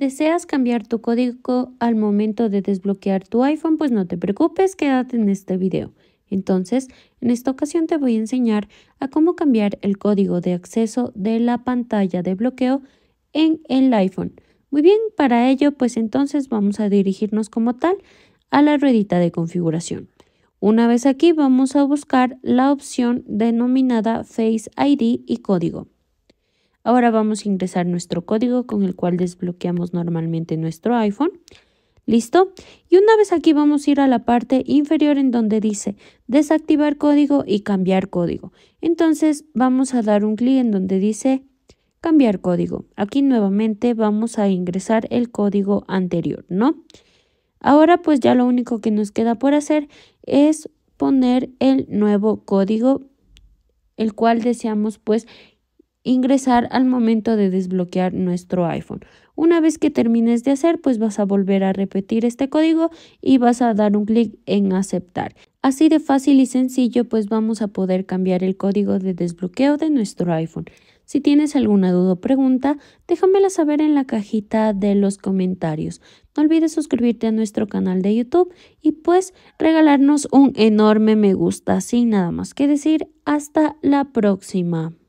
¿Deseas cambiar tu código al momento de desbloquear tu iPhone? Pues no te preocupes, quédate en este video. Entonces, en esta ocasión te voy a enseñar a cómo cambiar el código de acceso de la pantalla de bloqueo en el iPhone. Muy bien, para ello, pues entonces vamos a dirigirnos como tal a la ruedita de configuración. Una vez aquí vamos a buscar la opción denominada Face ID y código. Ahora vamos a ingresar nuestro código con el cual desbloqueamos normalmente nuestro iPhone. ¿Listo? Y una vez aquí vamos a ir a la parte inferior en donde dice desactivar código y cambiar código. Entonces vamos a dar un clic en donde dice cambiar código. Aquí nuevamente vamos a ingresar el código anterior, ¿no? Ahora pues ya lo único que nos queda por hacer es poner el nuevo código el cual deseamos pues ingresar al momento de desbloquear nuestro iPhone. Una vez que termines de hacer, pues vas a volver a repetir este código y vas a dar un clic en aceptar. Así de fácil y sencillo, pues vamos a poder cambiar el código de desbloqueo de nuestro iPhone. Si tienes alguna duda o pregunta, déjamela saber en la cajita de los comentarios. No olvides suscribirte a nuestro canal de YouTube y pues regalarnos un enorme me gusta. Sin nada más que decir, hasta la próxima.